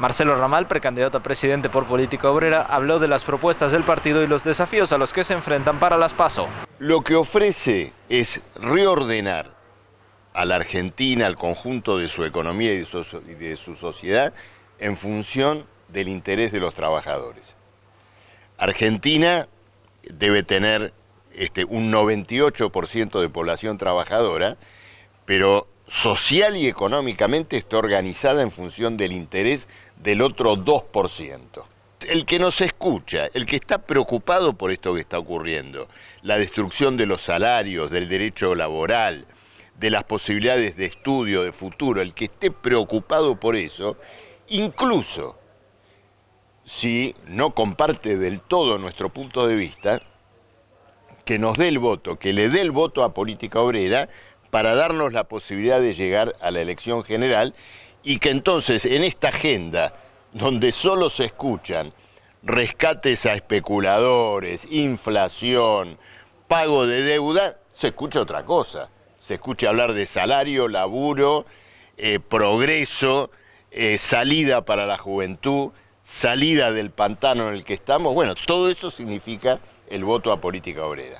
Marcelo Ramal, precandidato a presidente por Política Obrera, habló de las propuestas del partido y los desafíos a los que se enfrentan para las PASO. Lo que ofrece es reordenar a la Argentina, al conjunto de su economía y de su, sociedad, en función del interés de los trabajadores. Argentina debe tener este, un 98% de población trabajadora, pero social y económicamente está organizada en función del interés del otro 2%. El que nos escucha, el que está preocupado por esto que está ocurriendo, la destrucción de los salarios, del derecho laboral, de las posibilidades de estudio, de futuro, el que esté preocupado por eso, incluso si no comparte del todo nuestro punto de vista, que nos dé el voto, que le dé el voto a Política Obrera para darnos la posibilidad de llegar a la elección general y que entonces en esta agenda donde solo se escuchan rescates a especuladores, inflación, pago de deuda, se escucha otra cosa. Se escucha hablar de salario, laburo, eh, progreso, eh, salida para la juventud, salida del pantano en el que estamos. Bueno, todo eso significa el voto a política obrera.